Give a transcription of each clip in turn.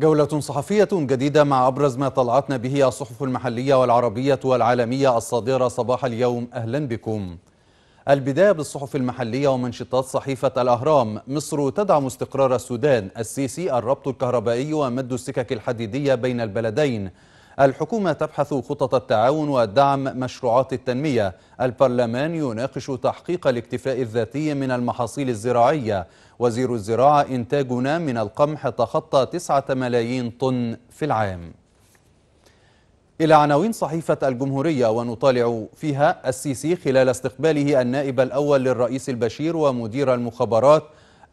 جولة صحفية جديدة مع أبرز ما طلعتنا به الصحف المحلية والعربية والعالمية الصادرة صباح اليوم أهلا بكم البداية بالصحف المحلية ومنشطات صحيفة الأهرام مصر تدعم استقرار السودان السيسي الربط الكهربائي ومد السكك الحديدية بين البلدين الحكومة تبحث خطط التعاون ودعم مشروعات التنمية البرلمان يناقش تحقيق الاكتفاء الذاتي من المحاصيل الزراعية وزير الزراعة إنتاجنا من القمح تخطى 9 ملايين طن في العام إلى عناوين صحيفة الجمهورية ونطالع فيها السيسي خلال استقباله النائب الأول للرئيس البشير ومدير المخابرات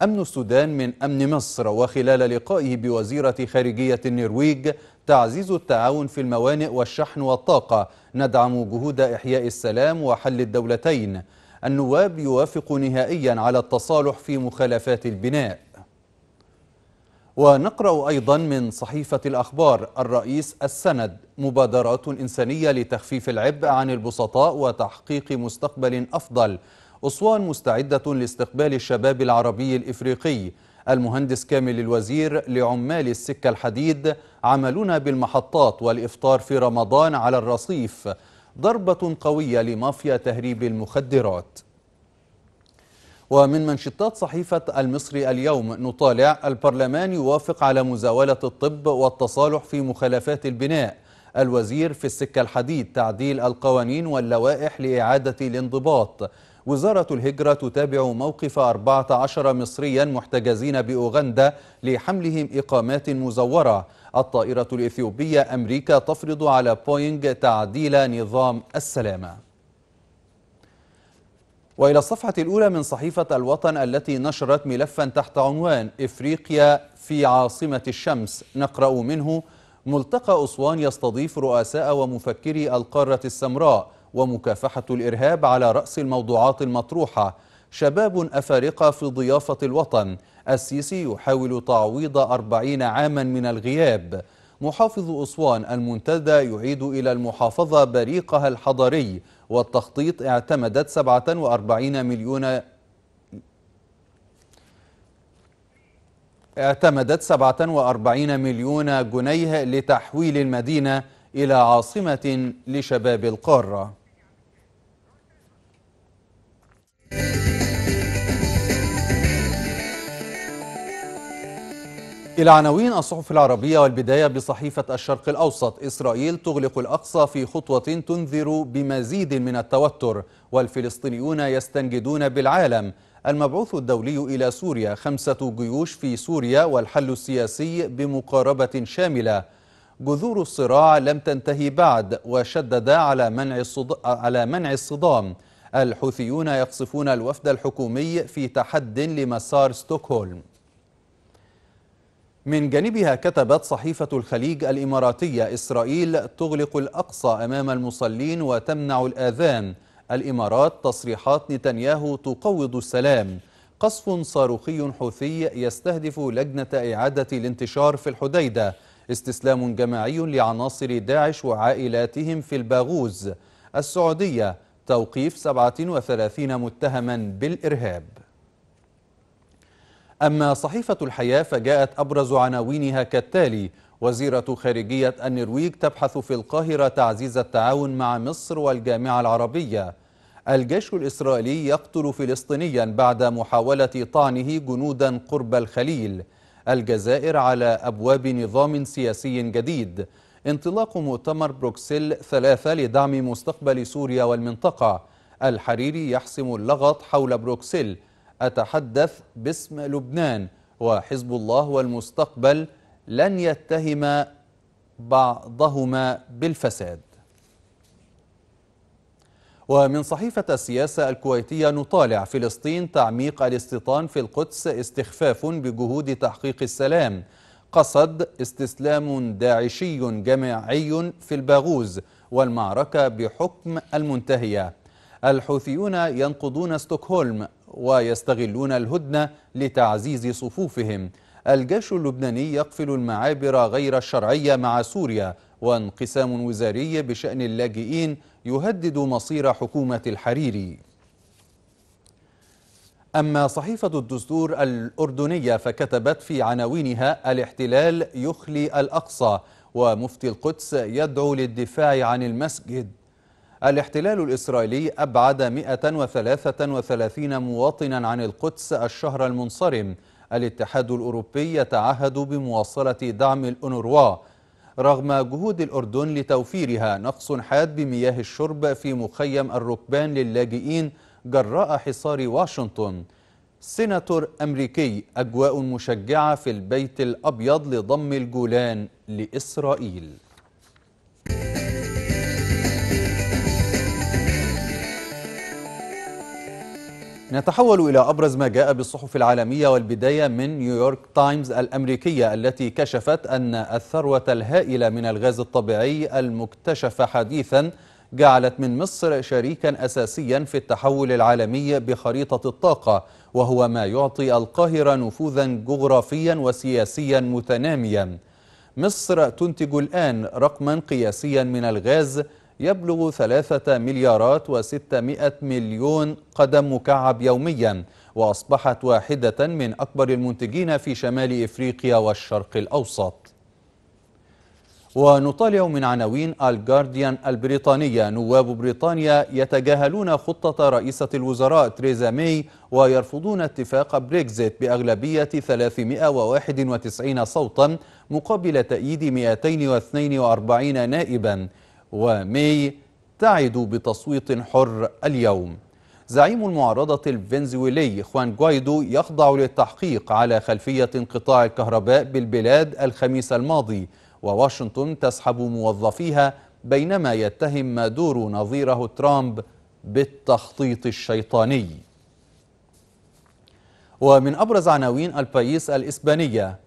أمن السودان من أمن مصر وخلال لقائه بوزيرة خارجية النرويج تعزيز التعاون في الموانئ والشحن والطاقة ندعم جهود إحياء السلام وحل الدولتين النواب يوافق نهائيا على التصالح في مخالفات البناء ونقرأ أيضا من صحيفة الأخبار الرئيس السند مبادرات إنسانية لتخفيف العبء عن البسطاء وتحقيق مستقبل أفضل أسوان مستعدة لاستقبال الشباب العربي الإفريقي المهندس كامل الوزير لعمال السكة الحديد عملنا بالمحطات والإفطار في رمضان على الرصيف ضربة قوية لمافيا تهريب المخدرات ومن منشطات صحيفة المصري اليوم نطالع البرلمان يوافق على مزاولة الطب والتصالح في مخالفات البناء الوزير في السكة الحديد تعديل القوانين واللوائح لإعادة الانضباط وزارة الهجرة تتابع موقف 14 مصريا محتجزين بأوغندا لحملهم إقامات مزورة الطائرة الإثيوبية أمريكا تفرض على بوينغ تعديل نظام السلامة وإلى الصفحة الأولى من صحيفة الوطن التي نشرت ملفا تحت عنوان إفريقيا في عاصمة الشمس نقرأ منه ملتقى أسوان يستضيف رؤساء ومفكري القارة السمراء ومكافحة الإرهاب على رأس الموضوعات المطروحة شباب أفارقة في ضيافة الوطن السيسي يحاول تعويض أربعين عاما من الغياب محافظ أسوان المنتدى يعيد إلى المحافظة بريقها الحضري والتخطيط اعتمدت 47 مليون اعتمدت 47 مليون جنيه لتحويل المدينة إلى عاصمة لشباب القارة إلى عناوين الصحف العربية والبداية بصحيفة الشرق الأوسط إسرائيل تغلق الأقصى في خطوة تنذر بمزيد من التوتر والفلسطينيون يستنجدون بالعالم المبعوث الدولي إلى سوريا خمسة جيوش في سوريا والحل السياسي بمقاربة شاملة جذور الصراع لم تنتهي بعد وشدد على منع, الصد... على منع الصدام الحوثيون يقصفون الوفد الحكومي في تحد لمسار ستوكهولم من جانبها كتبت صحيفة الخليج الإماراتية إسرائيل تغلق الأقصى أمام المصلين وتمنع الآذان الإمارات تصريحات نتنياهو تقوض السلام قصف صاروخي حوثي يستهدف لجنة إعادة الانتشار في الحديدة استسلام جماعي لعناصر داعش وعائلاتهم في الباغوز السعودية توقيف 37 متهما بالإرهاب أما صحيفة الحياة فجاءت أبرز عناوينها كالتالي وزيرة خارجية النرويج تبحث في القاهرة تعزيز التعاون مع مصر والجامعة العربية الجيش الإسرائيلي يقتل فلسطينيا بعد محاولة طعنه جنودا قرب الخليل الجزائر على أبواب نظام سياسي جديد انطلاق مؤتمر بروكسل ثلاثة لدعم مستقبل سوريا والمنطقة الحريري يحسم اللغط حول بروكسل أتحدث باسم لبنان وحزب الله والمستقبل لن يتهم بعضهما بالفساد ومن صحيفة السياسة الكويتية نطالع فلسطين تعميق الاستيطان في القدس استخفاف بجهود تحقيق السلام قصد استسلام داعشي جماعي في الباغوز والمعركة بحكم المنتهية الحوثيون ينقضون ستوكهولم ويستغلون الهدنة لتعزيز صفوفهم الجيش اللبناني يقفل المعابر غير الشرعية مع سوريا وانقسام وزاري بشأن اللاجئين يهدد مصير حكومة الحريري أما صحيفة الدستور الأردنية فكتبت في عناوينها الاحتلال يخلي الأقصى ومفتي القدس يدعو للدفاع عن المسجد الاحتلال الإسرائيلي أبعد 133 مواطنا عن القدس الشهر المنصرم الاتحاد الأوروبي يتعهد بمواصلة دعم الأونروا رغم جهود الأردن لتوفيرها نقص حاد بمياه الشرب في مخيم الركبان للاجئين جراء حصار واشنطن سيناتور أمريكي أجواء مشجعة في البيت الأبيض لضم الجولان لإسرائيل نتحول إلى أبرز ما جاء بالصحف العالمية والبداية من نيويورك تايمز الأمريكية التي كشفت أن الثروة الهائلة من الغاز الطبيعي المكتشفة حديثا جعلت من مصر شريكا أساسيا في التحول العالمي بخريطة الطاقة وهو ما يعطي القاهرة نفوذا جغرافيا وسياسيا متناميا مصر تنتج الآن رقما قياسيا من الغاز يبلغ ثلاثة مليارات وستمائة مليون قدم مكعب يوميا وأصبحت واحدة من أكبر المنتجين في شمال إفريقيا والشرق الأوسط ونطالع من عناوين الجارديان البريطانية نواب بريطانيا يتجاهلون خطة رئيسة الوزراء تريزا مي ويرفضون اتفاق بريكزيت بأغلبية 391 صوتا مقابل تأييد 242 نائبا ومي تعد بتصويت حر اليوم زعيم المعارضة الفنزويلي خوان جوايدو يخضع للتحقيق على خلفية انقطاع الكهرباء بالبلاد الخميس الماضي وواشنطن تسحب موظفيها بينما يتهم مادورو نظيره ترامب بالتخطيط الشيطاني ومن أبرز عناوين البايس الإسبانية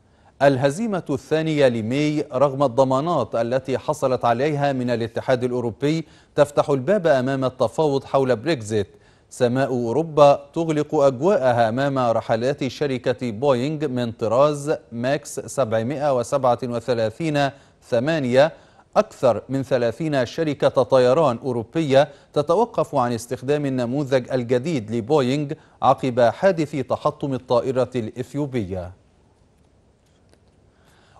الهزيمة الثانية لمي رغم الضمانات التي حصلت عليها من الاتحاد الأوروبي تفتح الباب أمام التفاوض حول بريكزيت سماء أوروبا تغلق أجواءها أمام رحلات شركة بوينغ من طراز ماكس 737 8 أكثر من 30 شركة طيران أوروبية تتوقف عن استخدام النموذج الجديد لبوينغ عقب حادث تحطم الطائرة الإثيوبية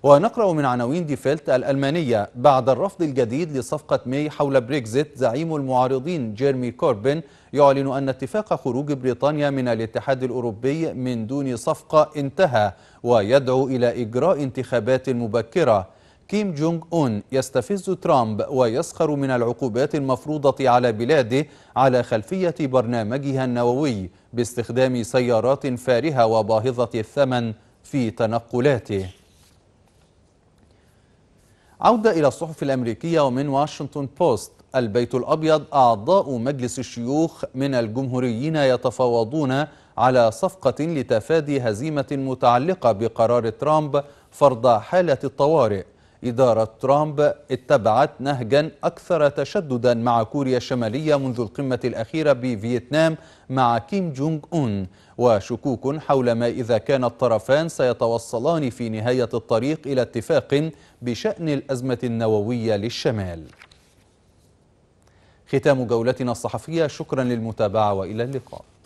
ونقرأ من عناوين ديفيلت الألمانية بعد الرفض الجديد لصفقة ماي حول بريكزيت زعيم المعارضين جيرمي كوربين يعلن أن اتفاق خروج بريطانيا من الاتحاد الأوروبي من دون صفقة انتهى ويدعو إلى إجراء انتخابات مبكرة كيم جونج أون يستفز ترامب ويسخر من العقوبات المفروضة على بلاده على خلفية برنامجها النووي باستخدام سيارات فارهة وباهظة الثمن في تنقلاته عودة إلى الصحف الأمريكية ومن واشنطن بوست البيت الأبيض أعضاء مجلس الشيوخ من الجمهوريين يتفاوضون على صفقة لتفادي هزيمة متعلقة بقرار ترامب فرض حالة الطوارئ إدارة ترامب اتبعت نهجا أكثر تشددا مع كوريا الشمالية منذ القمة الأخيرة بفيتنام مع كيم جونج أون وشكوك حول ما إذا كان الطرفان سيتوصلان في نهاية الطريق إلى اتفاق بشأن الأزمة النووية للشمال ختام جولتنا الصحفية شكرا للمتابعة وإلى اللقاء